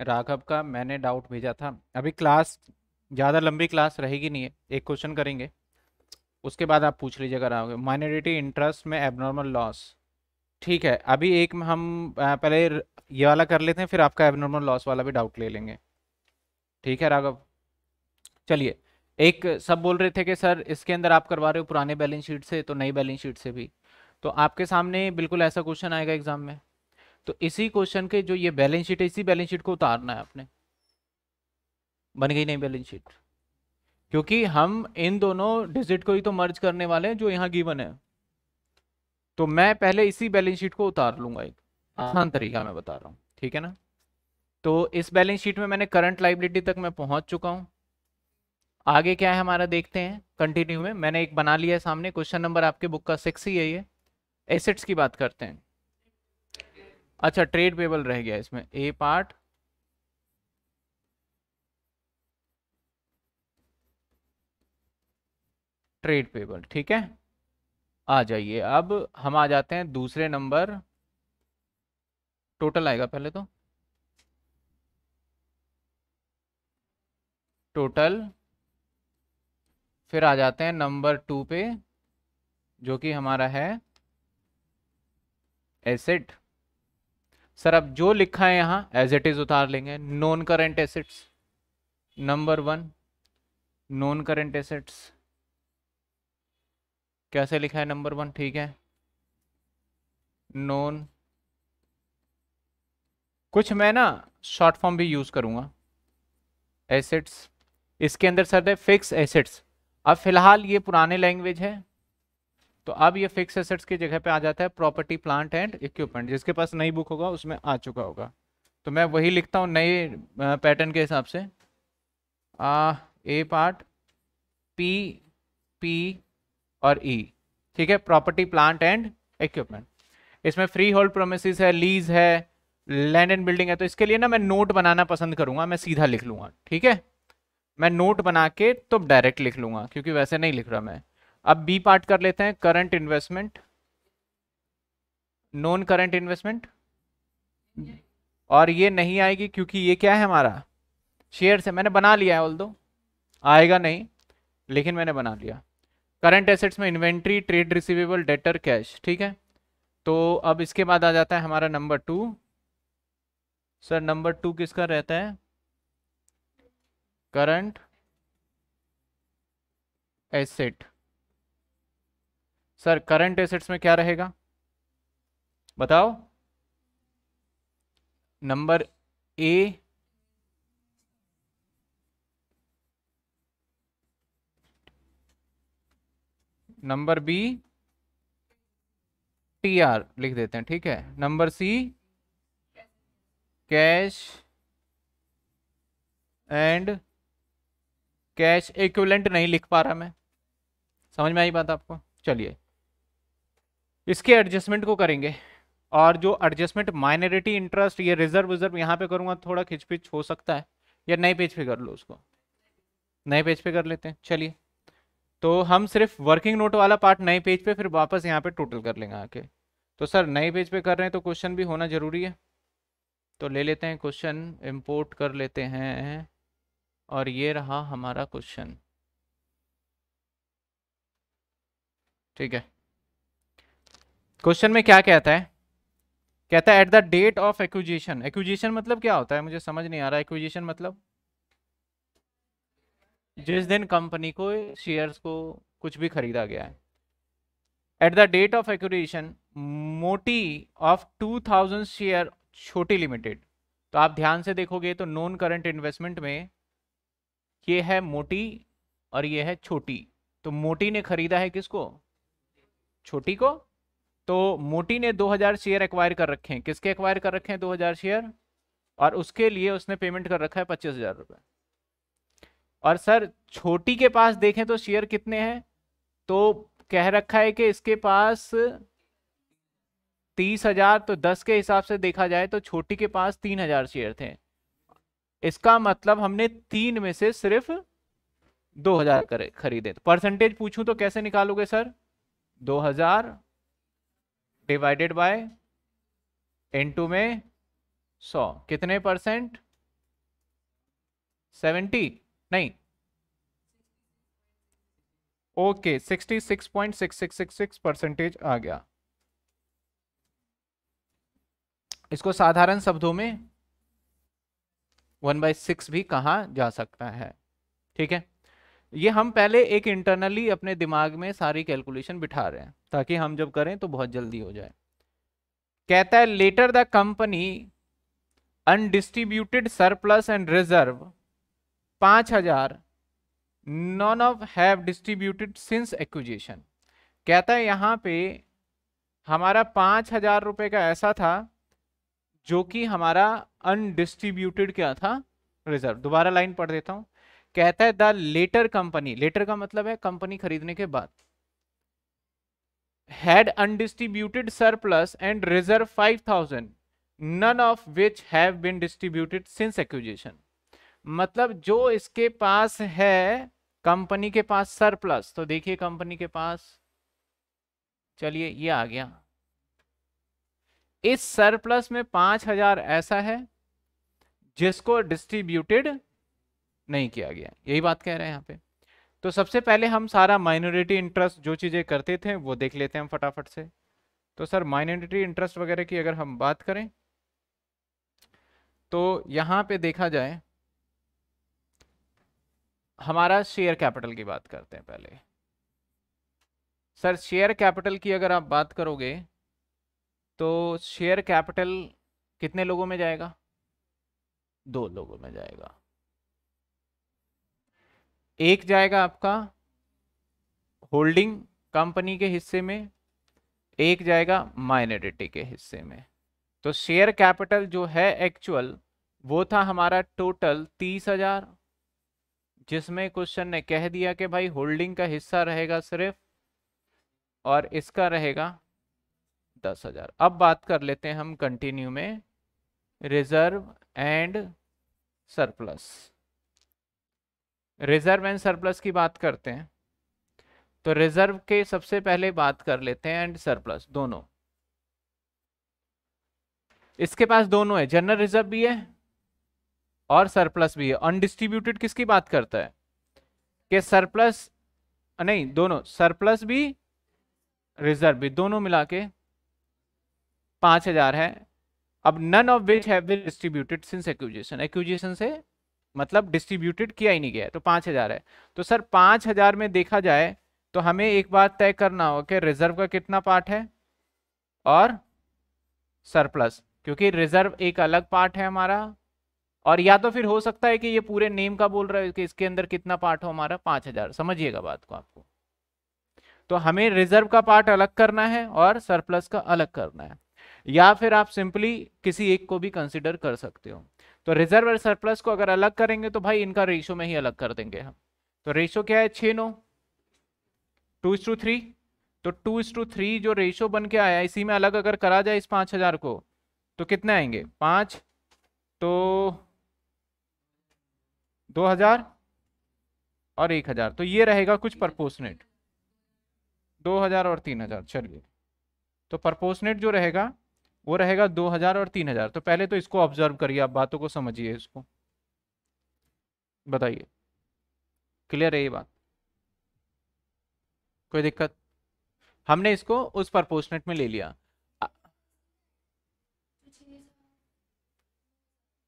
राघव का मैंने डाउट भेजा था अभी क्लास ज़्यादा लंबी क्लास रहेगी नहीं है एक क्वेश्चन करेंगे उसके बाद आप पूछ लीजिएगा राघव माइनॉरिटी इंटरेस्ट में एबनॉर्मल लॉस ठीक है अभी एक हम पहले ये वाला कर लेते हैं फिर आपका एबनॉर्मल लॉस वाला भी डाउट ले लेंगे ठीक है राघव चलिए एक सब बोल रहे थे कि सर इसके अंदर आप करवा रहे हो पुराने बैलेंस शीट से तो नई बैलेंस शीट से भी तो आपके सामने बिल्कुल ऐसा क्वेश्चन आएगा एग्जाम में तो इसी क्वेश्चन के जो ये बैलेंस शीट है इसी बैलेंस शीट को उतारना है आपने बन गई नहीं बैलेंस शीट क्योंकि हम इन दोनों डिजिट को ही तो मर्ज करने वाले हैं जो यहाँ गिवन है तो मैं पहले इसी बैलेंस शीट को उतार लूंगा एक आसान तरीका मैं बता रहा हूँ ठीक है ना तो इस बैलेंस शीट में मैंने करंट लाइबिलिटी तक मैं पहुंच चुका हूँ आगे क्या है हमारा देखते हैं कंटिन्यू में मैंने एक बना लिया है सामने क्वेश्चन नंबर आपके बुक का सिक्स ही है ये एसेट्स की बात करते हैं अच्छा ट्रेड पेबल रह गया इसमें ए पार्ट ट्रेड पेबल ठीक है आ जाइए अब हम आ जाते हैं दूसरे नंबर टोटल आएगा पहले तो टोटल फिर आ जाते हैं नंबर टू पे जो कि हमारा है एसेट सर अब जो लिखा है यहां एज इट इज उतार लेंगे non current assets number one non current assets कैसे लिखा है नंबर वन ठीक है नॉन कुछ मैं ना शॉर्ट फॉर्म भी यूज़ करूंगा एसेट्स इसके अंदर सर है फिक्स एसेट्स अब फिलहाल ये पुराने लैंग्वेज है तो अब ये फिक्स एसेट्स की जगह पे आ जाता है प्रॉपर्टी प्लांट एंड इक्विपमेंट जिसके पास नई बुक होगा उसमें आ चुका होगा तो मैं वही लिखता हूँ नए पैटर्न के हिसाब से आ, ए पार्ट पी पी और ई e, ठीक है प्रॉपर्टी प्लांट एंड इक्विपमेंट इसमें फ्री होल्ड प्रोमिस है लीज है लैंड एंड बिल्डिंग है तो इसके लिए ना मैं नोट बनाना पसंद करूंगा मैं सीधा लिख लूंगा ठीक है मैं नोट बना के तो डायरेक्ट लिख लूंगा क्योंकि वैसे नहीं लिख रहा मैं अब बी पार्ट कर लेते हैं current investment non current investment और ये नहीं आएगी क्योंकि ये क्या है हमारा शेयर से मैंने बना लिया है ऑल दो आएगा नहीं लेकिन मैंने बना लिया करंट एसेट्स में inventory trade receivable debtor cash ठीक है तो अब इसके बाद आ जाता है हमारा number two sir number two किसका रहता है current asset sir current assets में क्या रहेगा बताओ number A number B T R लिख देते हैं ठीक है number C cash and cash equivalent नहीं लिख पा रहा मैं समझ में आई बात आपको चलिए इसके एडजस्टमेंट को करेंगे और जो एडजस्टमेंट माइनॉरिटी इंटरेस्ट ये रिजर्व विजर्व यहाँ पे करूँगा थोड़ा खिचपिच हो सकता है या नए पेज पे कर लो उसको नए पेज पे कर लेते हैं चलिए तो हम सिर्फ वर्किंग नोट वाला पार्ट नए पेज पे फिर वापस यहाँ पे टोटल कर लेंगे आके तो सर नए पेज पे कर रहे हैं तो क्वेश्चन भी होना ज़रूरी है तो ले लेते हैं क्वेश्चन इम्पोर्ट कर लेते हैं और ये रहा हमारा क्वेश्चन ठीक है क्वेश्चन में क्या कहता है कहता है at the date of acquisition acquisition मतलब क्या होता है मुझे समझ नहीं आ रहा एक्विजिशन मतलब जिस दिन कंपनी को शेयर्स को कुछ भी खरीदा गया है at the date of acquisition Moti of two thousand share Chhoti limited तो आप ध्यान से देखोगे तो नॉन करंट इन्वेस्टमेंट में ये है मोटी और ये है छोटी तो मोटी ने खरीदा है किसको छोटी को तो मोटी ने 2000 शेयर एक्वायर कर रखे हैं किसके एक्वायर कर रखे हैं 2000 शेयर और उसके लिए उसने पेमेंट कर रखा है पच्चीस हजार रुपए और सर छोटी के पास देखें तो शेयर कितने हैं तो कह रखा है कि इसके पास तीस हजार तो दस के हिसाब से देखा जाए तो छोटी के पास तीन हजार शेयर थे इसका मतलब हमने तीन में से सिर्फ दो हजार खरीदे परसेंटेज तो पूछूं तो कैसे निकालोगे सर दो हजार डिवाइडेड बाय इनटू में सौ कितने परसेंट सेवेंटी नहीं okay sixty six point six six six six percentage आ गया इसको साधारण शब्दों में वन बाय सिक्स भी कहा जा सकता है ठीक है ये हम पहले एक इंटरनली अपने दिमाग में सारी कैलकुलेशन बिठा रहे हैं ताकि हम जब करें तो बहुत जल्दी हो जाए कहता है later the company undistributed surplus and reserve पाँच हजार none of have distributed since acquisition कहता है यहाँ पे हमारा पाँच हजार रुपये का ऐसा था जो कि हमारा अनडिस्ट्रीब्यूटेड क्या था रिजर्व दोबारा लाइन पढ़ देता हूँ कहता है द लेटर कंपनी लेटर का मतलब है कंपनी खरीदने के बाद had undistributed surplus and reserve five thousand none of which have been distributed since acquisition मतलब जो इसके पास है कंपनी के पास सरप्लस तो देखिए कंपनी के पास चलिए ये आ गया इस सरप्लस में पांच हजार ऐसा है जिसको डिस्ट्रीब्यूटेड नहीं किया गया यही बात कह रहे हैं यहाँ पे तो सबसे पहले हम सारा माइनॉरिटी इंटरेस्ट जो चीज़ें करते थे वो देख लेते हैं हम फटाफट से तो सर माइनॉरिटी इंटरेस्ट वगैरह की अगर हम बात करें तो यहाँ पे देखा जाए हमारा शेयर कैपिटल की बात करते हैं पहले सर शेयर कैपिटल की अगर आप बात करोगे तो शेयर कैपिटल कितने लोगों में जाएगा दो लोगों में जाएगा एक जाएगा आपका होल्डिंग कंपनी के हिस्से में एक जाएगा माइनॉरिटी के हिस्से में तो शेयर कैपिटल जो है एक्चुअल वो था हमारा टोटल तीस हजार जिसमें क्वेश्चन ने कह दिया कि भाई होल्डिंग का हिस्सा रहेगा सिर्फ और इसका रहेगा दस हजार अब बात कर लेते हैं हम कंटिन्यू में reserve and surplus reserve and surplus की बात करते हैं तो रिजर्व के सबसे पहले बात कर लेते हैं एंड सरप्लस दोनों इसके पास दोनों है जनरल रिजर्व भी है और सरप्लस भी है अनडिस्ट्रीब्यूटेड किसकी बात करता है कि सरप्लस नहीं दोनों सरप्लस भी रिजर्व भी दोनों मिला के पांच हजार है अब नन ऑफ विच है डिस्ट्रीब्यूटेड सिंस एक्यूजेशन एक्यूजेशन से मतलब डिस्ट्रीब्यूटेड किया ही नहीं गया है तो पाँच हज़ार है तो सर पाँच हज़ार में देखा जाए तो हमें एक बात तय करना होगा कि रिजर्व का कितना पार्ट है और सरप्लस क्योंकि रिजर्व एक अलग पार्ट है हमारा और या तो फिर हो सकता है कि ये पूरे नेम का बोल रहा है कि इसके अंदर कितना पार्ट हो हमारा पाँच हज़ार समझिएगा बात को आपको तो हमें रिजर्व का पार्ट अलग करना है और सरप्लस का अलग करना है या फिर आप सिंपली किसी एक को भी कंसिडर कर सकते हो तो रिजर्व और सरप्लस को अगर अलग करेंगे तो भाई इनका रेशो में ही अलग कर देंगे हम तो रेशो क्या है छ no two is two three तो टू इस टू थ्री जो रेशो बन के आया इसी में अलग अगर करा जाए इस पाँच हज़ार को तो कितने आएंगे पाँच तो दो हज़ार और एक हज़ार तो ये रहेगा कुछ परपोसनेट दो हज़ार और तीन हज़ार चलिए तो परपोसनेट जो रहेगा वो रहेगा दो हजार और तीन हजार तो पहले तो इसको ऑब्जर्व करिए आप बातों को समझिए इसको बताइए क्लियर है ये बात कोई दिक्कत हमने इसको उस पोस्टनेट में ले लिया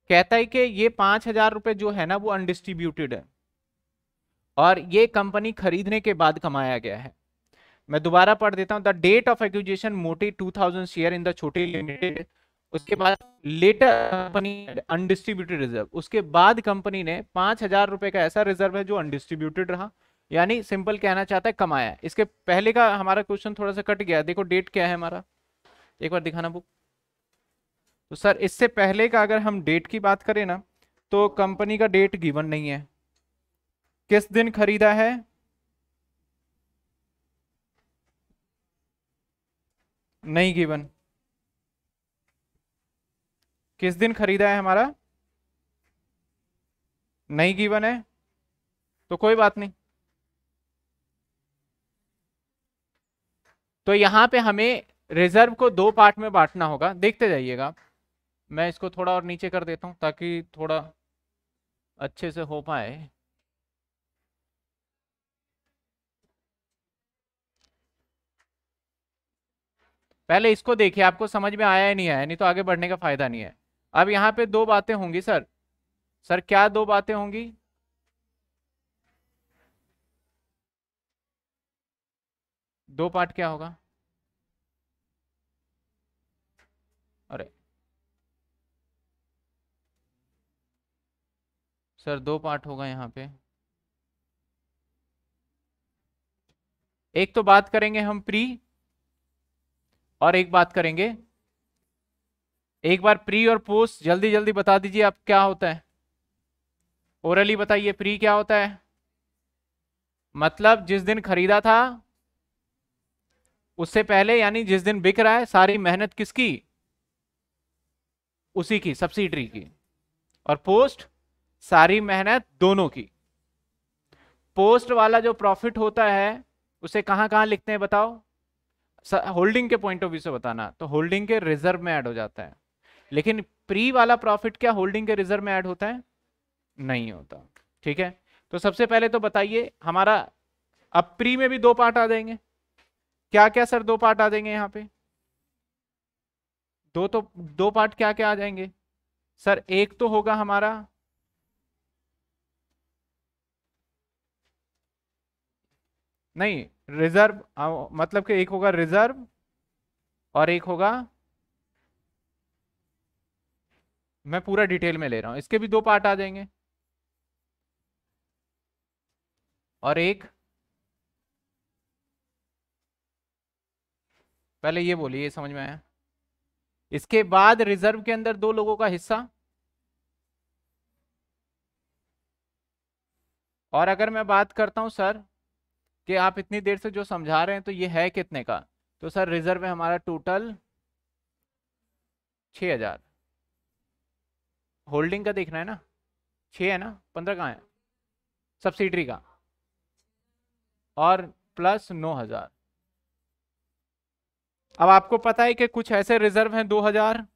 कहता है कि ये पांच हजार रुपये जो है ना वो अनडिस्ट्रीब्यूटेड है और ये कंपनी खरीदने के बाद कमाया गया है मैं दोबारा पढ़ देता हूँ the date of acquisition Moti two thousand share in the Chhote limited उसके बाद लेटर कंपनी अनडिस्ट्रीब्यूटेड रिजर्व उसके बाद कंपनी ने पांच हजार रुपए का ऐसा रिजर्व है जो अनडिस्ट्रीब्यूटेड रहा यानी सिंपल कहना चाहता है कमाया इसके पहले का हमारा क्वेश्चन थोड़ा सा कट गया देखो डेट क्या है हमारा एक बार दिखाना बुक तो सर इससे पहले का अगर हम डेट की बात करें ना तो कंपनी का डेट गिवन नहीं है किस दिन खरीदा है नहीं गिवन किस दिन खरीदा है हमारा नहीं गिवन है तो कोई बात नहीं तो यहां पे हमें रिजर्व को दो पार्ट में बांटना होगा देखते जाइएगा मैं इसको थोड़ा और नीचे कर देता हूं ताकि थोड़ा अच्छे से हो पाए पहले इसको देखिए आपको समझ में आया ही नहीं आया नहीं तो आगे बढ़ने का फायदा नहीं है अब यहाँ पे दो बातें होंगी सर सर क्या दो बातें होंगी दो पार्ट क्या होगा अरे सर दो पार्ट होगा यहाँ पे एक तो बात करेंगे हम प्री और एक बात करेंगे एक बार प्री और पोस्ट जल्दी जल्दी बता दीजिए आप क्या होता है ओरली बताइए प्री क्या होता है मतलब जिस दिन खरीदा था उससे पहले यानी जिस दिन बिक रहा है सारी मेहनत किसकी उसी की सब्सिडरी की और पोस्ट सारी मेहनत दोनों की पोस्ट वाला जो प्रॉफिट होता है उसे कहां कहां लिखते हैं बताओ होल्डिंग के पॉइंट ऑफ व्यू से बताना तो होल्डिंग के रिजर्व में ऐड हो जाता है लेकिन प्री वाला प्रॉफिट क्या होल्डिंग के रिजर्व में ऐड होता है नहीं होता ठीक है तो सबसे पहले तो बताइए हमारा अब प्री में भी दो पार्ट आ जाएंगे क्या क्या सर दो पार्ट आ जाएंगे यहाँ पे दो तो दो पार्ट क्या क्या आ जाएंगे सर एक तो होगा हमारा नहीं रिजर्व मतलब कि एक होगा रिजर्व और एक होगा मैं पूरा डिटेल में ले रहा हूं इसके भी दो पार्ट आ जाएंगे और एक पहले ये बोलिए समझ में आया इसके बाद रिजर्व के अंदर दो लोगों का हिस्सा और अगर मैं बात करता हूं सर कि आप इतनी देर से जो समझा रहे हैं तो ये है कितने का तो सर रिजर्व है हमारा टोटल छ हज़ार होल्डिंग का देखना है ना छ है ना पंद्रह कहाँ है सब्सिडरी का और प्लस नौ हज़ार अब आपको पता है कि कुछ ऐसे रिजर्व हैं दो हज़ार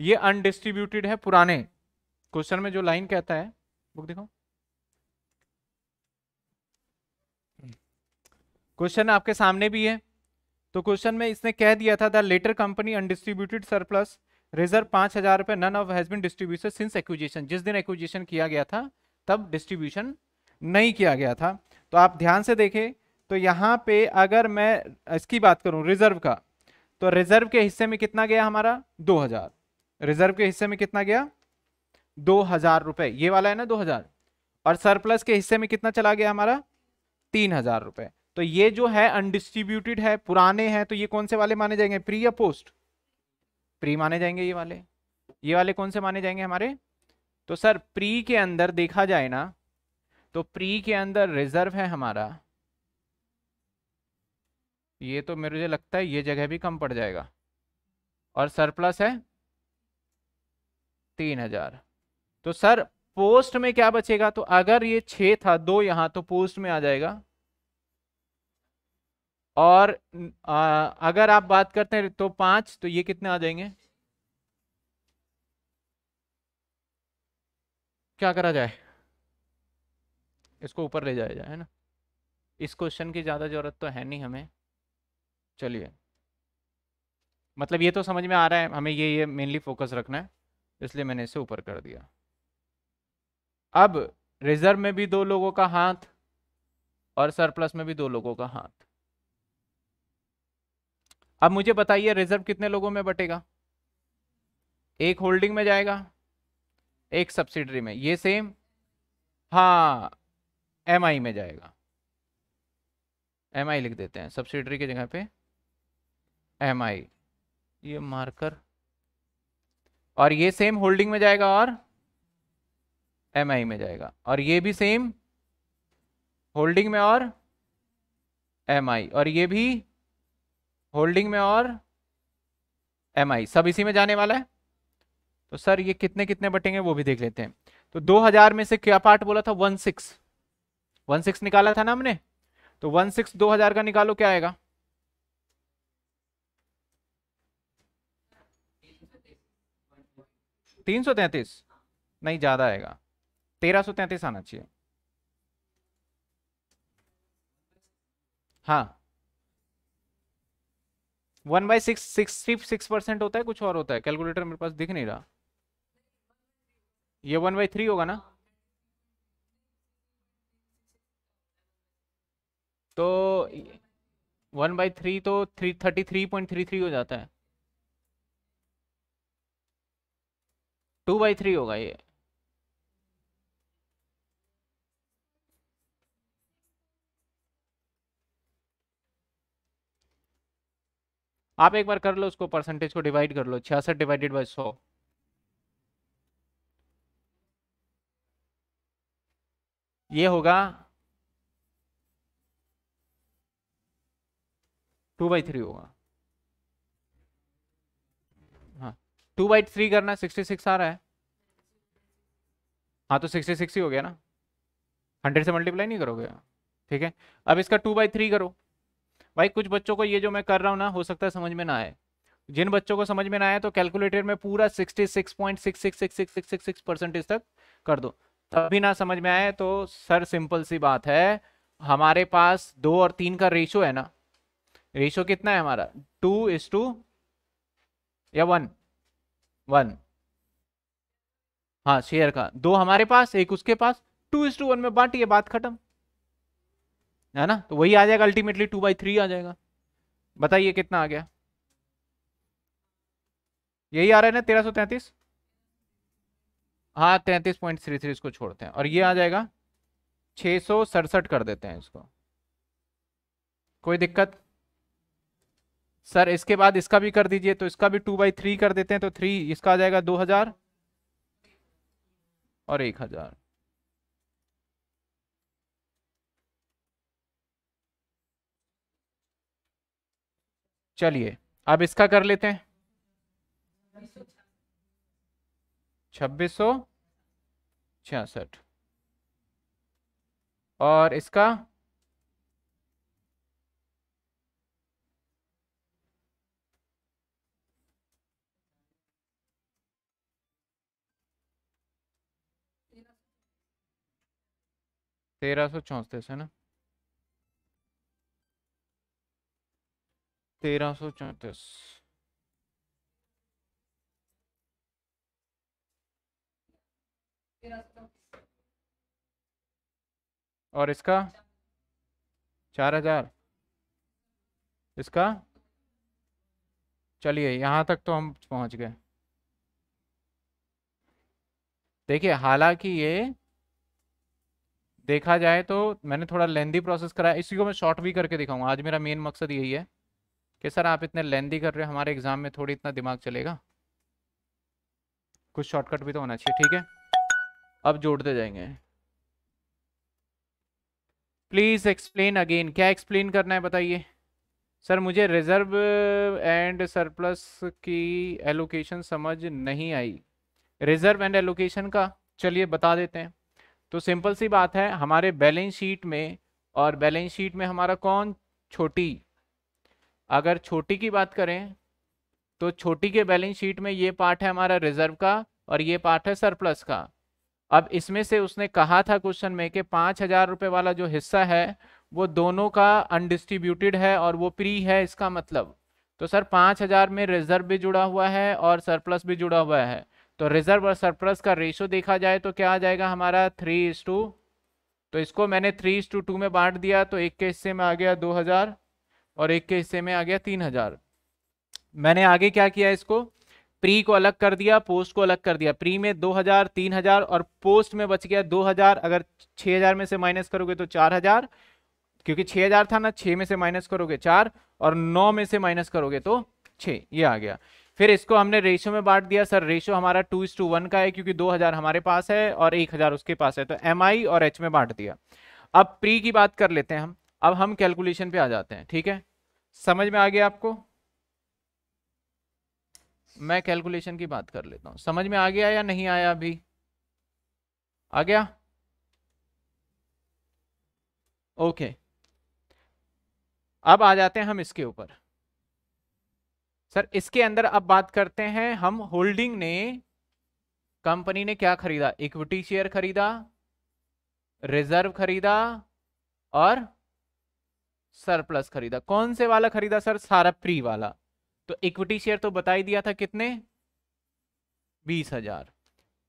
ये अनडिस्ट्रीब्यूटेड है पुराने क्वेश्चन में जो लाइन कहता है बुक देखो क्वेश्चन आपके सामने भी है तो क्वेश्चन में इसने कह दिया था the later company undistributed surplus reserve पांच हजार रुपए none of has been distribution since acquisition जिस दिन एक्विजिशन किया गया था तब डिस्ट्रीब्यूशन नहीं किया गया था तो आप ध्यान से देखें तो यहाँ पे अगर मैं इसकी बात करूँ रिजर्व का तो रिजर्व के हिस्से में कितना गया हमारा दो हजार रिजर्व के हिस्से में कितना गया दो हजार रुपये ये वाला है ना दो हजार और सरप्लस के हिस्से में कितना चला गया हमारा तीन हजार रुपये तो ये जो है अनडिस्ट्रीब्यूटेड है पुराने हैं तो ये कौन से वाले माने जाएंगे प्री या पोस्ट प्री माने जाएंगे ये वाले ये वाले कौन से माने जाएंगे हमारे तो सर प्री के अंदर देखा जाए ना तो प्री के अंदर रिजर्व है हमारा ये तो मेरे लगता है ये जगह भी कम पड़ जाएगा और सरप्लस है तीन हजार तो सर पोस्ट में क्या बचेगा तो अगर ये छे था दो यहां तो पोस्ट में आ जाएगा और आ, अगर आप बात करते हैं तो पांच तो ये कितने आ जाएंगे क्या करा जाए इसको ऊपर ले जाया जाए है ना इस क्वेश्चन की ज़्यादा ज़रूरत तो है नहीं हमें चलिए मतलब ये तो समझ में आ रहा है हमें ये ये मेनली फोकस रखना है इसलिए मैंने इसे ऊपर कर दिया अब रिजर्व में भी दो लोगों का हाथ और सरप्लस में भी दो लोगों का हाथ अब मुझे बताइए रिजर्व कितने लोगों में बटेगा एक होल्डिंग में जाएगा एक सब्सिडरी में ये सेम हाँ एम में जाएगा एम लिख देते हैं सब्सिडरी की जगह पे एम ये मार्कर और ये सेम होल्डिंग में जाएगा और एम में जाएगा और ये भी सेम होल्डिंग में और एम और ये भी होल्डिंग में और एम सब इसी में जाने वाला है तो सर ये कितने कितने बटेंगे वो भी देख लेते हैं तो 2000 में से क्या पार्ट बोला था वन सिक्स वन सिक्स निकाला था ना हमने तो वन सिक्स दो हजार का निकालो क्या आएगा तीन सौ तैतीस नहीं ज्यादा आएगा तेरह सौ तैतीस आना चाहिए हाँ one by six sixty six percent होता है कुछ और होता है कैलकुलेटर मेरे पास दिख नहीं रहा ये वन बाई थ्री होगा ना तो वन बाई थ्री तो three thirty three point three three हो जाता है टू बाई थ्री होगा ये आप एक बार कर लो उसको परसेंटेज को डिवाइड कर लो छियासठ डिवाइडेड बाई सौ ये होगा टू बाई थ्री होगा हाँ टू बाई थ्री करना सिक्सटी सिक्स आ रहा है हाँ तो सिक्सटी सिक्स ही हो गया ना हंड्रेड से मल्टीप्लाई नहीं करोगे ठीक है अब इसका टू बाई थ्री करो भाई कुछ बच्चों को ये जो मैं कर रहा हूँ ना हो सकता है समझ में ना आए जिन बच्चों को समझ में ना आए तो कैलकुलेटर में पूरा sixty six point six six six six six six six percentage तक कर दो तब भी ना समझ में आए तो सर सिंपल सी बात है हमारे पास दो और तीन का रेशो है ना रेशो कितना है हमारा टू इज टू या वन वन हाँ शेयर का दो हमारे पास एक उसके पास टू इज टू वन में बांटिए बात खत्म है ना तो वही आ जाएगा अल्टीमेटली टू बाई थ्री आ जाएगा बताइए कितना आ गया यही आ रहा है ना तेरह सौ तैंतीस हाँ तैंतीस पॉइंट थ्री थ्री इसको छोड़ते हैं और ये आ जाएगा छः सौ सड़सठ कर देते हैं इसको कोई दिक्कत सर इसके बाद इसका भी कर दीजिए तो इसका भी टू बाई थ्री कर देते हैं तो थ्री इसका आ जाएगा दो हजार और एक हजार चलिए अब इसका कर लेते हैं छब्बीस सौ छियासठ और इसका तेरह सौ चौंतीस है ना तेरह सौ चौंतीस और इसका चार हजार इसका चलिए यहाँ तक तो हम पहुँच गए देखिए हालांकि ये देखा जाए तो मैंने थोड़ा लेंदी प्रोसेस कराया इसी को मैं शॉर्ट भी करके दिखाऊंगा आज मेरा मेन मकसद यही है कि सर आप इतने लेंदी कर रहे हो हमारे एग्ज़ाम में थोड़ी इतना दिमाग चलेगा कुछ शॉर्टकट भी तो होना चाहिए ठीक है अब जोड़ते जाएंगे प्लीज़ एक्सप्लेन अगेन क्या एक्सप्लेन करना है बताइए सर मुझे रिजर्व एंड सरप्लस की एलोकेशन समझ नहीं आई रिजर्व एंड एलोकेशन का चलिए बता देते हैं तो सिंपल सी बात है हमारे बैलेंस शीट में और बैलेंस शीट में हमारा कौन छोटी अगर छोटी की बात करें तो छोटी के बैलेंस शीट में ये पार्ट है हमारा रिजर्व का और ये पार्ट है सरप्लस का अब इसमें से उसने कहा था क्वेश्चन में कि पाँच हजार रुपये वाला जो हिस्सा है वो दोनों का अनडिस्ट्रीब्यूटेड है और वो प्री है इसका मतलब तो सर पाँच हजार में रिजर्व भी जुड़ा हुआ है और सरप्लस भी जुड़ा हुआ है तो रिजर्व और सरप्लस का रेशो देखा जाए तो क्या आ जाएगा हमारा थ्री टू तो इसको मैंने थ्री टू टू में बांट दिया तो एक के हिस्से में आ गया दो हजार और एक के हिस्से में आ गया तीन हजार मैंने आगे क्या किया इसको प्री को अलग कर दिया पोस्ट को अलग कर दिया प्री में दो हजार तीन हजार और पोस्ट में बच गया दो हजार अगर छह हजार में से माइनस करोगे तो चार हजार क्योंकि छह हजार था ना छह में से माइनस करोगे चार और नौ में से माइनस करोगे तो छ ये आ गया फिर इसको हमने रेशो में बांट दिया सर रेशो हमारा टू इस टू वन का है क्योंकि दो हजार हमारे पास है और एक हजार उसके पास है तो एम आई और एच में बांट दिया अब प्री की बात कर लेते हैं हम अब हम कैलकुलेशन पे आ जाते हैं ठीक है समझ में आ गया आपको मैं कैलकुलेशन की बात कर लेता हूँ समझ में आ गया या नहीं आया अभी आ गया ओके अब आ जाते हैं हम इसके ऊपर सर इसके अंदर अब बात करते हैं हम होल्डिंग ने कंपनी ने क्या खरीदा इक्विटी शेयर खरीदा रिजर्व खरीदा और सरप्लस खरीदा कौन से वाला खरीदा सर सारा प्री वाला तो इक्विटी शेयर तो बता ही दिया था कितने बीस हजार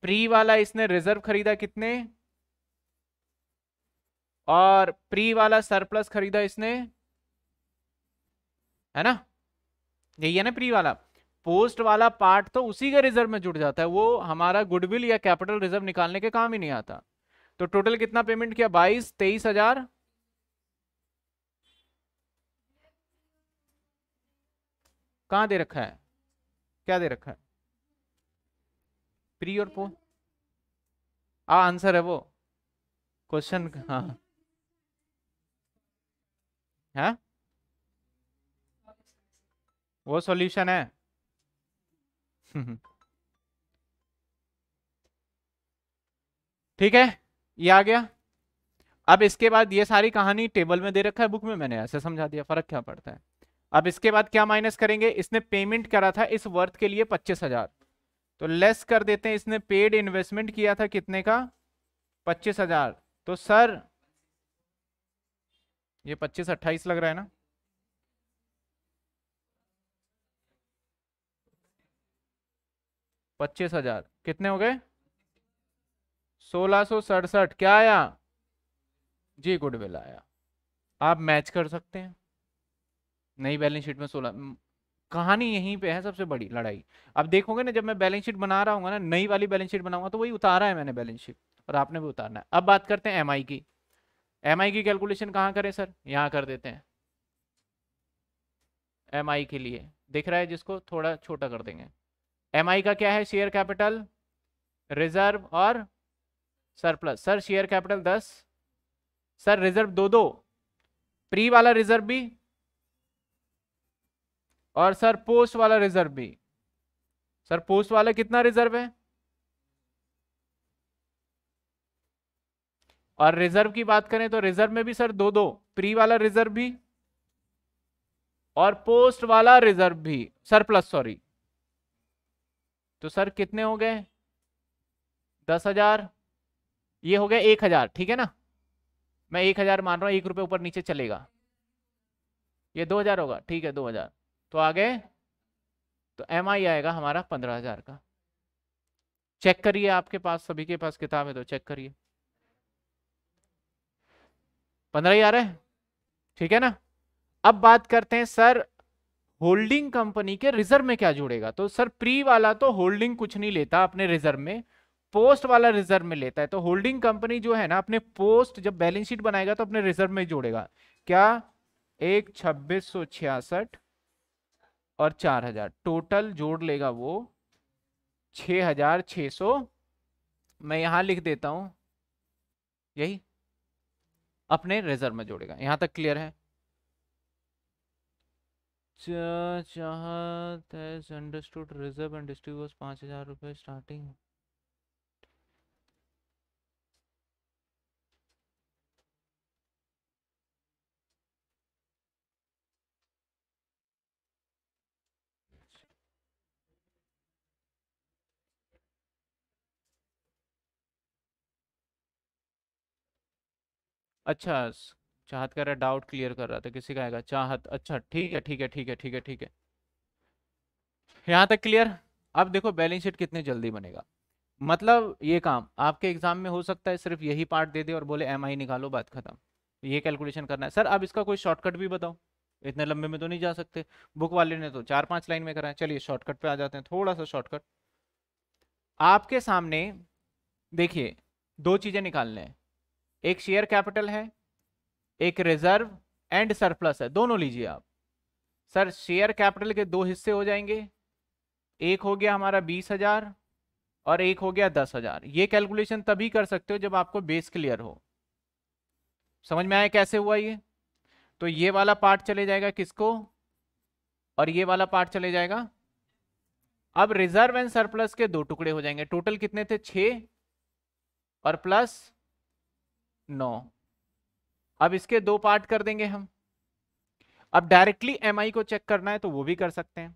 प्री वाला इसने रिजर्व खरीदा कितने और प्री वाला सरप्लस खरीदा इसने है ना यही है ना प्री वाला पोस्ट वाला पार्ट तो उसी के रिजर्व में जुड़ जाता है वो हमारा गुडविल या कैपिटल रिजर्व निकालने के काम ही नहीं आता तो टोटल कितना पेमेंट किया बाईस तेईस हजार कहां दे रखा है क्या दे रखा है प्री और पोस्ट आ आंसर है वो क्वेश्चन हाँ, हाँ? है वो सॉल्यूशन है ठीक है ये आ गया अब इसके बाद ये सारी कहानी टेबल में दे रखा है बुक में मैंने ऐसे समझा दिया फर्क क्या पड़ता है अब इसके बाद क्या माइनस करेंगे इसने पेमेंट करा था इस वर्थ के लिए पच्चीस हजार तो लेस कर देते हैं इसने पेड इन्वेस्टमेंट किया था कितने का पच्चीस हजार तो सर ये पच्चीस अट्ठाईस लग रहा है ना पच्चीस हजार कितने हो गए सोलह सो सड़सठ क्या आया जी गुडविल आया आप मैच कर सकते हैं नई बैलेंस शीट में सोलह कहानी यहीं पे है सबसे बड़ी लड़ाई अब देखोगे ना जब मैं बैलेंस शीट बना रहा हूँ ना नई वाली बैलेंस शीट बनाऊंगा तो वही उतारा है मैंने बैलेंस शीट और आपने भी उतारना है अब बात करते हैं एम की एम की कैलकुलेशन कहाँ करें सर यहाँ कर देते हैं एम के लिए दिख रहा है जिसको थोड़ा छोटा कर देंगे एम का क्या है शेयर कैपिटल रिजर्व और सरप्लस सर शेयर कैपिटल दस सर रिजर्व दो दो प्री वाला रिजर्व भी और सर पोस्ट वाला रिजर्व भी सर पोस्ट वाला कितना रिजर्व है और रिजर्व की बात करें तो रिजर्व में भी सर दो दो प्री वाला रिजर्व भी और पोस्ट वाला रिजर्व भी सर प्लस सॉरी तो सर कितने हो गए दस हजार ये हो गया एक हजार ठीक है ना मैं एक हजार मान रहा हूं एक रुपये ऊपर नीचे चलेगा ये दो हजार होगा ठीक है दो हजार तो आगे तो एम आई आएगा हमारा पंद्रह हजार का चेक करिए आपके पास सभी के पास किताब है तो चेक करिए पंद्रह ही आ है ठीक है ना अब बात करते हैं सर होल्डिंग कंपनी के रिजर्व में क्या जुड़ेगा तो सर प्री वाला तो होल्डिंग कुछ नहीं लेता अपने रिजर्व में पोस्ट वाला रिजर्व में लेता है तो होल्डिंग कंपनी जो है ना अपने पोस्ट जब बैलेंस शीट बनाएगा तो अपने रिजर्व में जोड़ेगा क्या एक छब्बीस सौ छियासठ और चार हजार टोटल जोड़ लेगा वो छ हजार छ सौ मैं यहाँ लिख देता हूँ यही अपने रिजर्व में जोड़ेगा यहाँ तक क्लियर है चाहत अंडरस्टूड रिजर्व एंड डिस्ट्रीब्यूट पांच हजार रुपए स्टार्टिंग अच्छा चाहत कह रहा है डाउट क्लियर कर रहा था किसी का आएगा चाहत अच्छा ठीक है ठीक है ठीक है ठीक है ठीक है यहाँ तक क्लियर अब देखो बैलेंस शीट कितने जल्दी बनेगा मतलब ये काम आपके एग्जाम में हो सकता है सिर्फ यही पार्ट दे दे और बोले एम निकालो बात खत्म ये कैलकुलेशन करना है सर अब इसका कोई शॉर्टकट भी बताओ इतने लंबे में तो नहीं जा सकते बुक वाले ने तो चार पांच लाइन में कराया चलिए शॉर्टकट पे आ जाते हैं थोड़ा सा शॉर्टकट आपके सामने देखिए दो चीजें निकालने हैं एक शेयर कैपिटल है एक रिजर्व एंड सरप्लस है दोनों लीजिए आप सर शेयर कैपिटल के दो हिस्से हो जाएंगे एक हो गया हमारा बीस हजार और एक हो गया दस हजार ये कैलकुलेशन तभी कर सकते हो जब आपको बेस क्लियर हो समझ में आया कैसे हुआ ये तो ये वाला पार्ट चले जाएगा किसको और ये वाला पार्ट चले जाएगा अब रिजर्व एंड सरप्लस के दो टुकड़े हो जाएंगे टोटल कितने थे छ और प्लस नौ अब इसके दो पार्ट कर देंगे हम अब डायरेक्टली एम को चेक करना है तो वो भी कर सकते हैं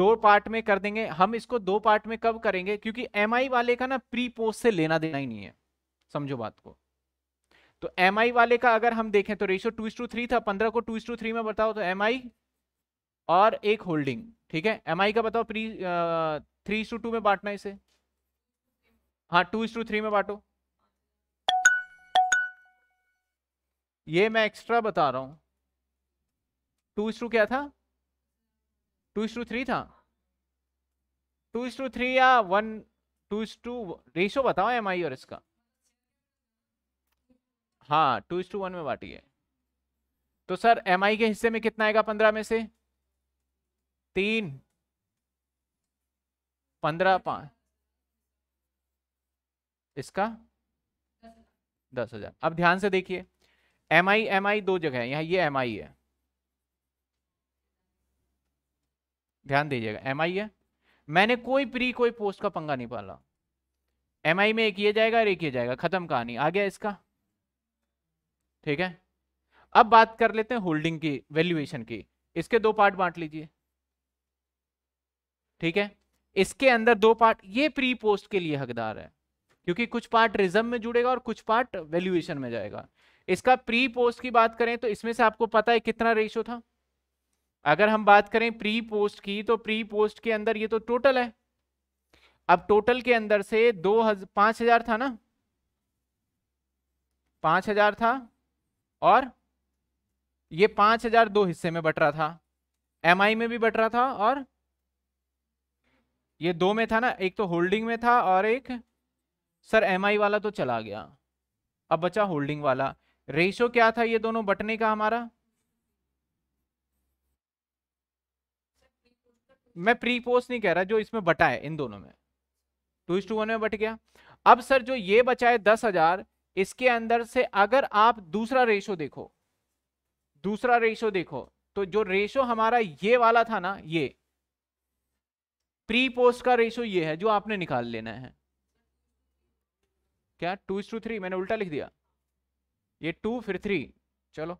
दो पार्ट में कर देंगे हम इसको दो पार्ट में कब करेंगे क्योंकि एम वाले का ना प्री पोस्ट से लेना देना ही नहीं है समझो बात को तो एम वाले का अगर हम देखें तो रेशियो टू टू थ्री था पंद्रह को टू टू थ्री में बताओ तो एम और एक होल्डिंग ठीक है एम का बताओ प्री थ्री टू में बांटना इसे हाँ टू टू थ्री में बांटो ये मैं एक्स्ट्रा बता रहा हूँ टू इस क्या था टू इस थ्री था टू इस थ्री या one two is two ratio बताओ एम आई और इसका हाँ टू इस टू वन में बाटी है तो सर एम आई के हिस्से में कितना आएगा पंद्रह में से तीन पंद्रह पाँच इसका दस हजार अब ध्यान से देखिए एम आई एम आई दो जगह है यहाँ ये एम आई है ध्यान दीजिएगा एम आई है मैंने कोई प्री कोई पोस्ट का पंगा नहीं पाला एम आई में एक ये जाएगा और एक ये जाएगा खत्म कहानी आ गया इसका ठीक है अब बात कर लेते हैं होल्डिंग की वैल्यूएशन की इसके दो पार्ट बांट लीजिए ठीक है इसके अंदर दो पार्ट ये प्री पोस्ट के लिए हकदार है क्योंकि कुछ पार्ट रिजर्व में जुड़ेगा और कुछ पार्ट वैल्यूएशन में जाएगा इसका प्री पोस्ट की बात करें तो इसमें से आपको पता है कितना रेशो था अगर हम बात करें प्री पोस्ट की तो प्री पोस्ट के अंदर ये तो टोटल है अब टोटल के अंदर से दो पांच हजार था ना पांच हजार था और ये पांच हजार दो हिस्से में बट रहा था एम में भी बट रहा था और ये दो में था ना एक तो होल्डिंग में था और एक सर एम वाला तो चला गया अब बचा होल्डिंग वाला रेशो क्या था ये दोनों बटने का हमारा मैं प्री पोस्ट नहीं कह रहा जो इसमें बटा है इन दोनों में टू इज टू वन में बट गया अब सर जो ये बचा है दस हजार इसके अंदर से अगर आप दूसरा रेशो देखो दूसरा रेशो देखो तो जो रेशो हमारा ये वाला था ना ये प्री पोस्ट का रेशो ये है जो आपने निकाल लेना है क्या टू इज टू थ्री मैंने उल्टा लिख दिया ये टू फिर थ्री चलो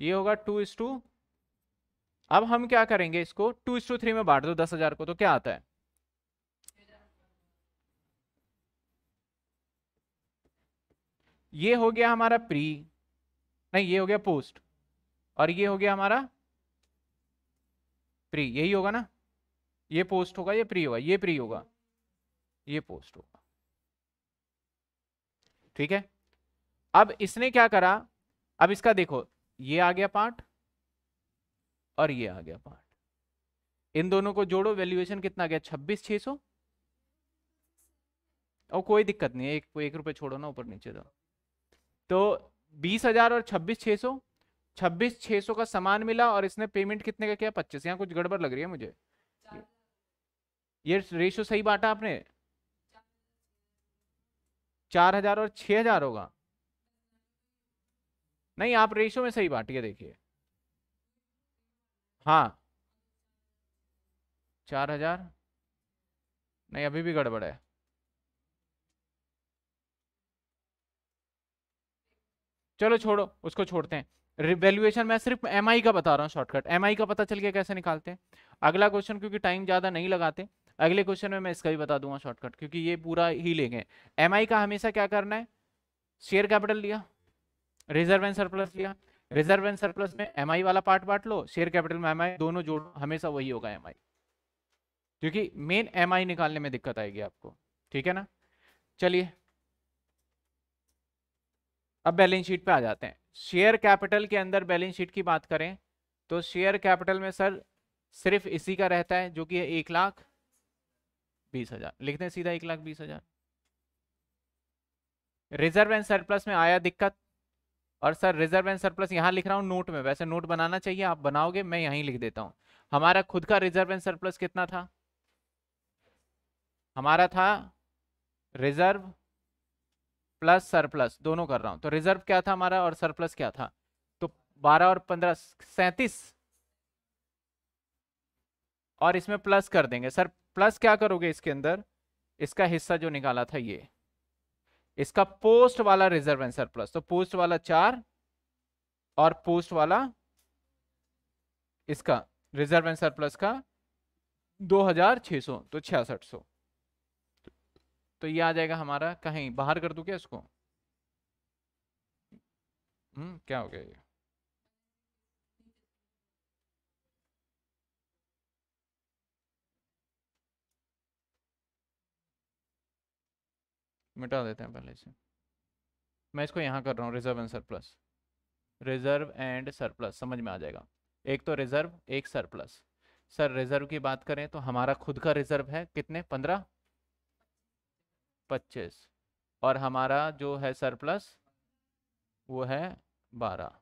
ये होगा टू इस टू अब हम क्या करेंगे इसको टू इस टू थ्री में बांट दो दस हजार को तो क्या आता है ये हो गया हमारा प्री नहीं ये हो गया पोस्ट और ये हो गया हमारा प्री यही होगा ना ये पोस्ट होगा ये प्री होगा ये प्री होगा ये पोस्ट होगा ठीक है अब इसने क्या करा अब इसका देखो ये आ गया पार्ट और ये आ गया पार्ट इन दोनों को जोड़ो वैल्यूएशन कितना गया छब्बीस छह सौ और कोई दिक्कत नहीं है एक एक रुपए छोड़ो ना ऊपर नीचे दो तो बीस हजार और छब्बीस छह सौ छब्बीस छह सौ का सामान मिला और इसने पेमेंट कितने का किया पच्चीस यहाँ कुछ गड़बड़ लग रही है मुझे ये रेशो सही बांटा आपने चार हजार और छह हजार होगा नहीं आप रेशो में सही बांटिए देखिए हाँ चार हजार नहीं अभी भी गड़बड़ है चलो छोड़ो उसको छोड़ते हैं रिवेल्युएशन मैं सिर्फ एम का बता रहा हूँ शॉर्टकट एम का पता चल गया कैसे निकालते हैं अगला क्वेश्चन क्योंकि टाइम ज़्यादा नहीं लगाते अगले क्वेश्चन में मैं इसका भी बता दूंगा शॉर्टकट क्योंकि ये पूरा ही लेंगे एम का हमेशा क्या करना है शेयर कैपिटल लिया रिजर्व एंड सरप्लस लिया रिजर्व एंड सरप्लस में एम वाला पार्ट बांट लो शेयर कैपिटल में एम दोनों जोड़ हमेशा वही होगा एम क्योंकि मेन एम निकालने में दिक्कत आएगी आपको ठीक है ना चलिए अब बैलेंस शीट पे आ जाते हैं शेयर कैपिटल के अंदर बैलेंस शीट की बात करें तो शेयर कैपिटल में सर सिर्फ इसी का रहता है जो कि है एक लाख बीस हजार लिखते हैं सीधा एक लाख बीस हजार रिजर्व एंड सरप्लस में आया दिक्कत और सर रिजर्व एंड सरप्लस यहां लिख रहा हूं नोट में वैसे नोट बनाना चाहिए आप बनाओगे मैं यहीं लिख देता हूं हमारा खुद का रिजर्व एंड सरप्लस कितना था हमारा था रिजर्व प्लस सरप्लस दोनों कर रहा हूं तो रिजर्व क्या था हमारा और सरप्लस क्या था तो बारह और पंद्रह सैंतीस और इसमें प्लस कर देंगे सर प्लस क्या करोगे इसके अंदर इसका हिस्सा जो निकाला था ये इसका पोस्ट वाला रिजर्व एंसर प्लस तो पोस्ट वाला चार और पोस्ट वाला इसका रिजर्व एंसर प्लस का दो हजार छह सौ तो छियासठ सौ तो ये आ जाएगा हमारा कहीं बाहर कर दू क्या इसको हम्म क्या हो गया ये मिटा देते हैं पहले से मैं इसको यहाँ कर रहा हूँ reserve and surplus reserve and surplus समझ में आ जाएगा एक तो रिजर्व एक सरप्लस सर रिजर्व की बात करें तो हमारा खुद का रिजर्व है कितने पंद्रह पच्चीस और हमारा जो है सरप्लस वो है बारह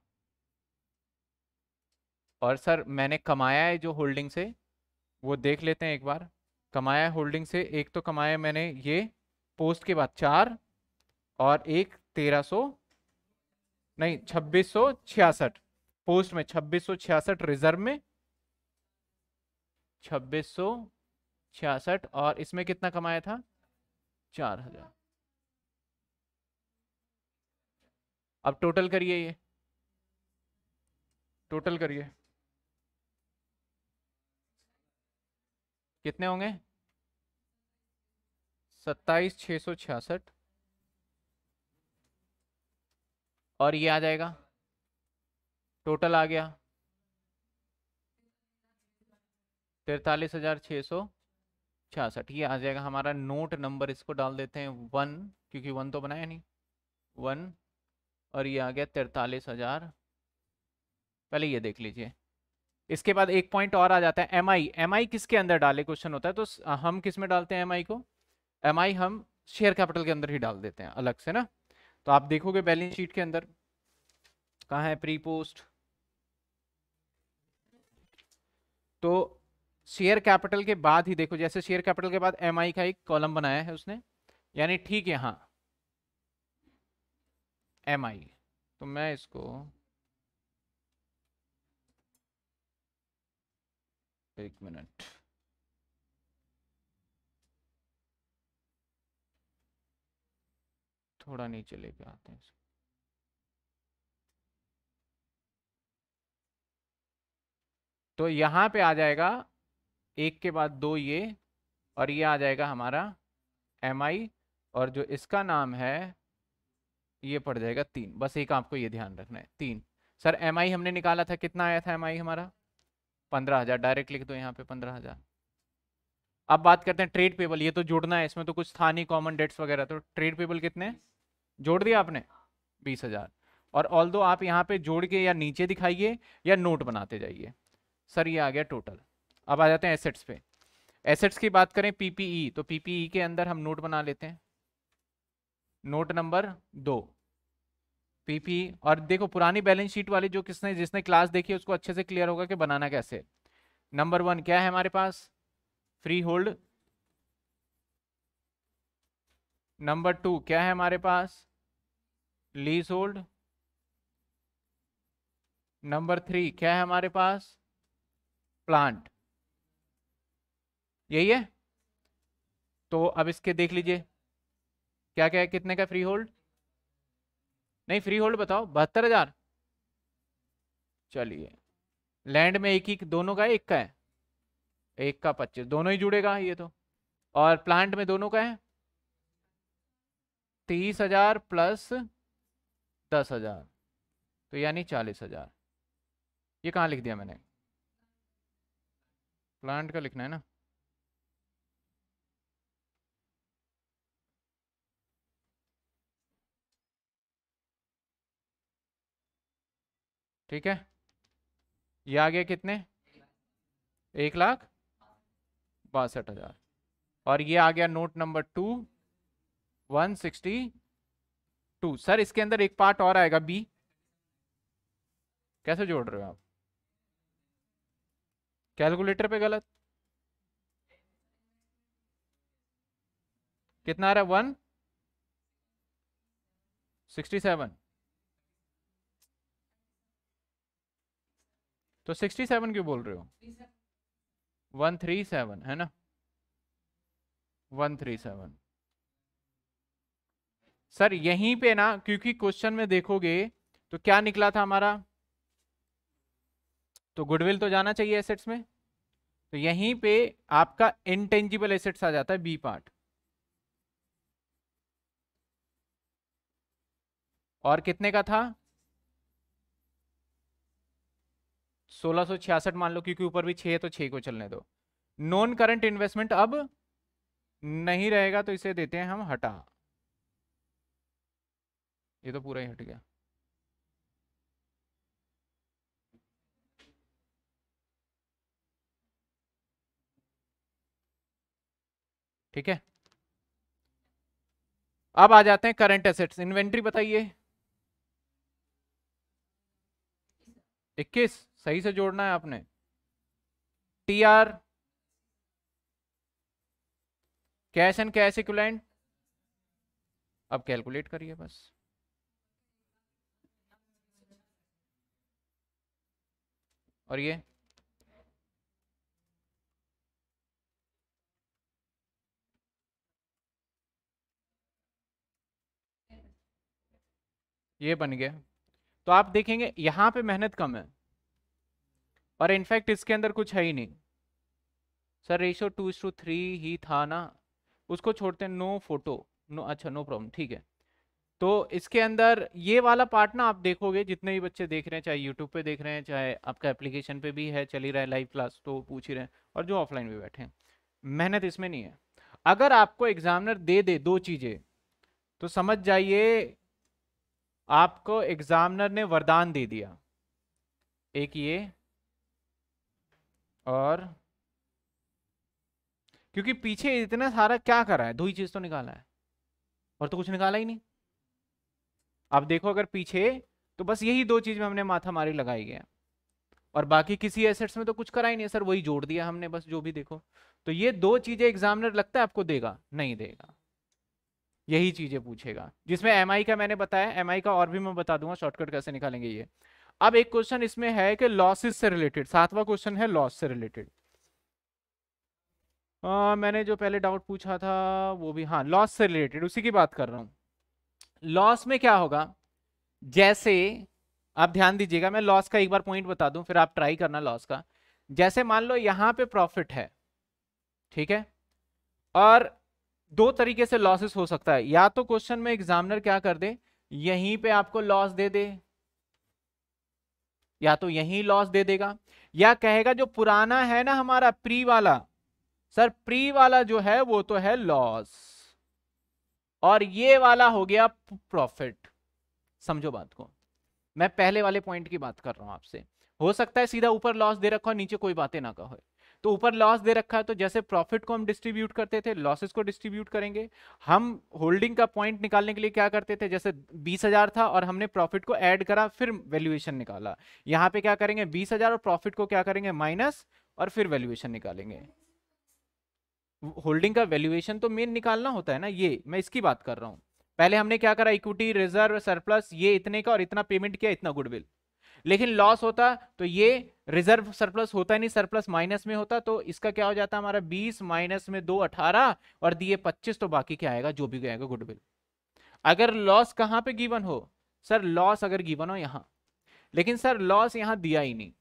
और सर मैंने कमाया है जो होल्डिंग से वो देख लेते हैं एक बार कमाया है होल्डिंग से एक तो कमाया मैंने ये पोस्ट के बाद चार और एक तेरह सो नहीं छब्बीस सौ छियासठ पोस्ट में छब्बीस सौ छियासठ रिजर्व में छब्बीस सौ छियासठ और इसमें कितना कमाया था चार हजार अब टोटल करिए ये टोटल करिए कितने होंगे सत्ताईस छः सौ छियासठ और ये आ जाएगा टोटल आ गया तिरतालीस हजार छः सौ छियासठ ये आ जाएगा हमारा नोट नंबर इसको डाल देते हैं वन क्योंकि वन तो बनाया नहीं वन और ये आ गया तिरतालीस हजार पहले ये देख लीजिए इसके बाद एक पॉइंट और आ जाता है एम आई एम आई किसके अंदर डाले क्वेश्चन होता है तो हम किस में डालते हैं एम आई को एम हम शेयर कैपिटल के अंदर ही डाल देते हैं अलग से ना तो आप देखोगे बैलेंस शीट के अंदर कहा है प्री पोस्ट तो शेयर कैपिटल के बाद ही देखो जैसे शेयर कैपिटल के बाद एम का एक कॉलम बनाया है उसने यानी ठीक है हाँ एम तो मैं इसको एक मिनट थोड़ा नीचे लेके आते हैं तो यहां पे आ जाएगा एक के बाद दो ये और ये आ जाएगा हमारा एम आई और जो इसका नाम है ये पड़ जाएगा तीन बस एक आपको ये ध्यान रखना है तीन सर एम आई हमने निकाला था कितना आया था एम आई हमारा पंद्रह हज़ार डायरेक्ट लिख दो यहाँ पे पंद्रह हज़ार अब बात करते हैं ट्रेड पेबल ये तो जुड़ना है इसमें तो कुछ था नहीं कॉमन डेट्स वगैरह तो ट्रेड पेबल कितने जोड़ दिया आपने बीस हजार और ऑल दो आप यहाँ पे जोड़ के या नीचे दिखाइए या नोट बनाते जाइए सर ये आ गया टोटल अब आ जाते हैं एसेट्स पे एसेट्स की बात करें पीपीई e, तो पीपीई e के अंदर हम नोट बना लेते हैं नोट नंबर दो पीपीई e, और देखो पुरानी बैलेंस शीट वाली जो किसने जिसने क्लास देखी उसको अच्छे से क्लियर होगा कि बनाना कैसे नंबर वन क्या है हमारे पास फ्री होल्ड नंबर टू क्या है हमारे पास लीज होल्ड नंबर थ्री क्या है हमारे पास प्लांट यही है तो अब इसके देख लीजिए क्या क्या है कितने का फ्री होल्ड नहीं फ्री होल्ड बताओ बहत्तर हजार चलिए लैंड में एक ही दोनों का एक का है एक का पच्चीस दोनों ही जुड़ेगा ये तो और प्लांट में दोनों का है तीस हजार प्लस दस हज़ार तो यानी चालीस हज़ार ये कहाँ लिख दिया मैंने प्लांट का लिखना है ना ठीक है ये आ गया कितने एक लाख बासठ हजार और ये आ गया note number two one sixty two sir इसके अंदर एक पार्ट और आएगा बी कैसे जोड़ रहे हो आप कैलकुलेटर पे गलत कितना आ रहा है वन सिक्सटी सेवन तो सिक्सटी सेवन क्यों बोल रहे हो वन थ्री सेवन है ना वन थ्री सेवन सर यहीं पे ना क्योंकि क्वेश्चन में देखोगे तो क्या निकला था हमारा तो गुडविल तो जाना चाहिए एसेट्स में तो यहीं पे आपका इनटेंजिबल एसेट्स आ जाता है बी पार्ट और कितने का था 1666 मान लो क्योंकि ऊपर भी छः तो छः को चलने दो नॉन करंट इन्वेस्टमेंट अब नहीं रहेगा तो इसे देते हैं हम हटा ये तो पूरा ही हट गया ठीक है अब आ जाते हैं करंट एसेट्स इन्वेंट्री बताइए इक्कीस सही से जोड़ना है आपने T R cash and cash equivalent अब कैलकुलेट करिए बस और ये ये बन गया तो आप देखेंगे यहां पे मेहनत कम है और इनफैक्ट इसके अंदर कुछ है ही नहीं sir ratio two is two three ही था ना उसको छोड़ते हैं नो फोटो नो अच्छा नो प्रॉब्लम ठीक है तो इसके अंदर ये वाला पार्ट ना आप देखोगे जितने भी बच्चे देख रहे हैं चाहे यूट्यूब पे देख रहे हैं चाहे आपका एप्लीकेशन पे भी है चली रहा है लाइव क्लास तो पूछ ही रहे हैं और जो ऑफलाइन भी बैठे हैं मेहनत इसमें नहीं है अगर आपको एग्जामिनर दे दे दो चीज़ें तो समझ जाइए आपको एग्जामिनर ने वरदान दे दिया एक ये और क्योंकि पीछे इतना सारा क्या करा है दो ही चीज़ तो निकाला है और तो कुछ निकाला ही नहीं आप देखो अगर पीछे तो बस यही दो चीज में हमने माथा मारी लगाई गया और बाकी किसी एसेट्स में तो कुछ करा ही नहीं सर वही जोड़ दिया हमने बस जो भी देखो तो ये दो चीजें एग्जामिनर लगता है आपको देगा नहीं देगा यही चीजें पूछेगा जिसमें एम का मैंने बताया एम का और भी मैं बता दूंगा शॉर्टकट कैसे निकालेंगे ये अब एक क्वेश्चन इसमें है कि लॉसेस से रिलेटेड सातवां क्वेश्चन है लॉस से रिलेटेड मैंने जो पहले डाउट पूछा था वो भी हाँ लॉस से रिलेटेड उसी की बात कर रहा हूँ लॉस में क्या होगा जैसे आप ध्यान दीजिएगा मैं लॉस का एक बार पॉइंट बता दूं फिर आप ट्राई करना लॉस का जैसे मान लो यहां पे प्रॉफिट है ठीक है और दो तरीके से लॉसेस हो सकता है या तो क्वेश्चन में एग्जामिनर क्या कर दे यहीं पे आपको लॉस दे दे या तो यहीं लॉस दे देगा या कहेगा जो पुराना है ना हमारा प्री वाला सर प्री वाला जो है वो तो है लॉस और ये वाला हो गया प्रॉफिट समझो बात को मैं पहले वाले पॉइंट की बात कर रहा हूं आपसे हो सकता है सीधा ऊपर लॉस दे रखा हो नीचे कोई बातें ना कहो तो ऊपर लॉस दे रखा है तो जैसे प्रॉफिट को हम डिस्ट्रीब्यूट करते थे लॉसेस को डिस्ट्रीब्यूट करेंगे हम होल्डिंग का पॉइंट निकालने के लिए क्या करते थे जैसे बीस हजार था और हमने प्रॉफिट को ऐड करा फिर वैल्यूएशन निकाला यहाँ पे क्या करेंगे बीस हजार और प्रॉफिट को क्या करेंगे माइनस और फिर वैल्यूएशन निकालेंगे होल्डिंग का वैल्यूएशन तो मेन निकालना होता है ना ये मैं इसकी बात कर रहा हूँ पहले हमने क्या करा इक्विटी रिजर्व सरप्लस ये इतने का और इतना पेमेंट किया इतना गुडविल लेकिन लॉस होता तो ये रिजर्व सरप्लस होता ही नहीं सरप्लस माइनस में होता तो इसका क्या हो जाता हमारा 20 माइनस में दो अठारह और दिए 25 तो बाकी क्या आएगा जो भी आएगा गुडविल अगर लॉस कहाँ पे गिवन हो सर लॉस अगर गिवन हो यहाँ लेकिन सर लॉस यहाँ दिया ही नहीं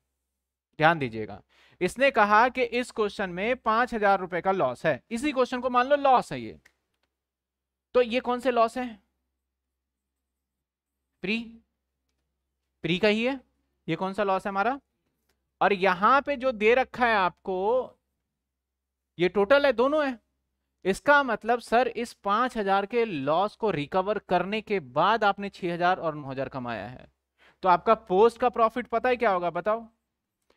ध्यान दीजिएगा इसने कहा कि इस क्वेश्चन में पांच हजार रुपए का लॉस है इसी क्वेश्चन को मान लो लॉस है ये तो ये कौन से लॉस है प्री प्री का ही है ये कौन सा लॉस है हमारा और यहां पे जो दे रखा है आपको ये टोटल है दोनों है इसका मतलब सर इस पांच हजार के लॉस को रिकवर करने के बाद आपने छह हजार और नौ हजार कमाया है तो आपका पोस्ट का प्रॉफिट पता है क्या होगा बताओ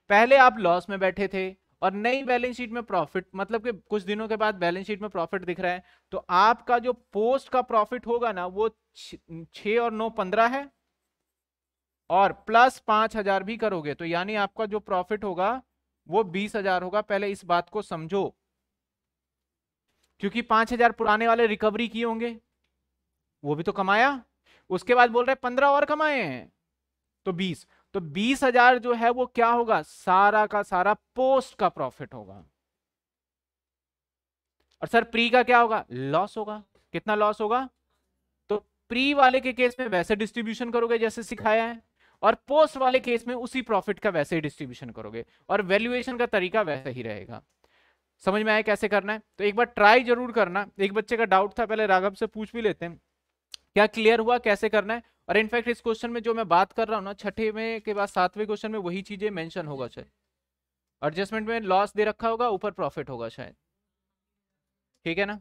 पहले आप लॉस में बैठे थे और नई बैलेंस शीट में प्रॉफिट मतलब कि कुछ दिनों के बाद बैलेंस शीट में प्रॉफिट दिख रहा है तो आपका जो पोस्ट का प्रॉफिट होगा ना वो छ और नौ पंद्रह है और प्लस पांच हजार भी करोगे तो यानी आपका जो प्रॉफिट होगा वो बीस हजार होगा पहले इस बात को समझो क्योंकि पांच हजार पुराने वाले रिकवरी किए होंगे वो भी तो कमाया उसके बाद बोल रहे पंद्रह और कमाए हैं तो बीस तो बीस हजार जो है वो क्या होगा सारा का सारा पोस्ट का प्रॉफिट होगा और सर प्री का क्या होगा लॉस होगा कितना लॉस होगा तो प्री वाले के केस में वैसे डिस्ट्रीब्यूशन करोगे जैसे सिखाया है और पोस्ट वाले केस में उसी प्रॉफिट का वैसे ही डिस्ट्रीब्यूशन करोगे और वैल्यूएशन का तरीका वैसे ही रहेगा समझ में आया कैसे करना है तो एक बार ट्राई जरूर करना एक बच्चे का डाउट था पहले राघव से पूछ भी लेते हैं क्या क्लियर हुआ कैसे करना है और इनफैक्ट इस क्वेश्चन में जो मैं बात कर रहा हूँ ना छठे में के बाद सातवें क्वेश्चन में वही चीजें मैंशन होगा शायद एडजस्टमेंट में लॉस दे रखा होगा ऊपर प्रॉफिट होगा शायद ठीक है ना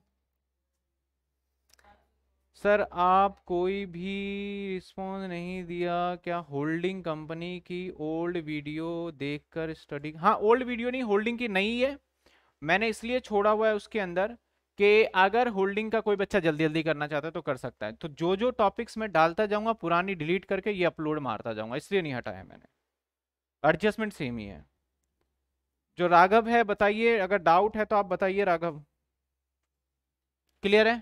सर आप कोई भी रिस्पॉन्स नहीं दिया क्या होल्डिंग कंपनी की ओल्ड वीडियो देखकर स्टडी हाँ ओल्ड वीडियो नहीं होल्डिंग की नई है मैंने इसलिए छोड़ा हुआ है उसके अंदर कि अगर होल्डिंग का कोई बच्चा जल्दी जल्दी करना चाहता है तो कर सकता है तो जो जो टॉपिक्स में डालता जाऊंगा पुरानी डिलीट करके ये अपलोड मारता जाऊंगा इसलिए नहीं हटाया मैंने एडजस्टमेंट सेम ही है जो राघव है बताइए अगर डाउट है तो आप बताइए राघव क्लियर है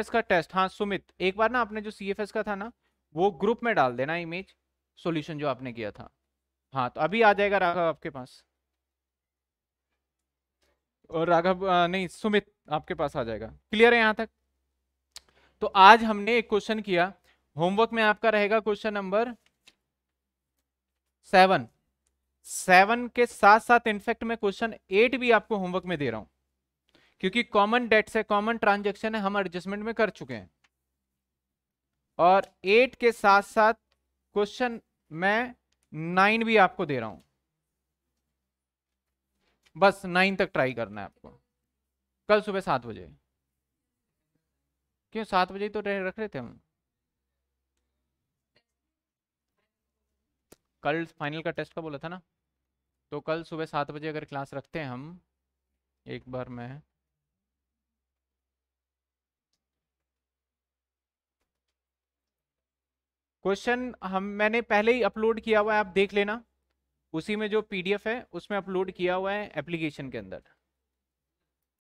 एस का टेस्ट हाँ सुमित एक बार ना आपने जो सी एफ एस का था ना वो ग्रुप में डाल देना इमेज सॉल्यूशन जो आपने किया था हाँ तो अभी आ जाएगा राघव आपके पास और राघव नहीं सुमित आपके पास आ जाएगा क्लियर है यहां तक तो आज हमने एक क्वेश्चन किया होमवर्क में आपका रहेगा क्वेश्चन नंबर सेवन सेवन के साथ साथ इनफेक्ट में क्वेश्चन एट भी आपको होमवर्क में दे रहा हूं क्योंकि कॉमन डेट से कॉमन ट्रांजेक्शन है हम एडजस्टमेंट में कर चुके हैं और एट के साथ साथ क्वेश्चन मैं नाइन भी आपको दे रहा हूं बस नाइन तक ट्राई करना है आपको कल सुबह सात बजे क्यों सात बजे तो रख रहे थे हम कल फाइनल का टेस्ट का बोला था ना तो कल सुबह सात बजे अगर क्लास रखते हैं हम एक बार में क्वेश्चन हम मैंने पहले ही अपलोड किया हुआ है आप देख लेना उसी में जो पीडीएफ है उसमें अपलोड किया हुआ है एप्लीकेशन के अंदर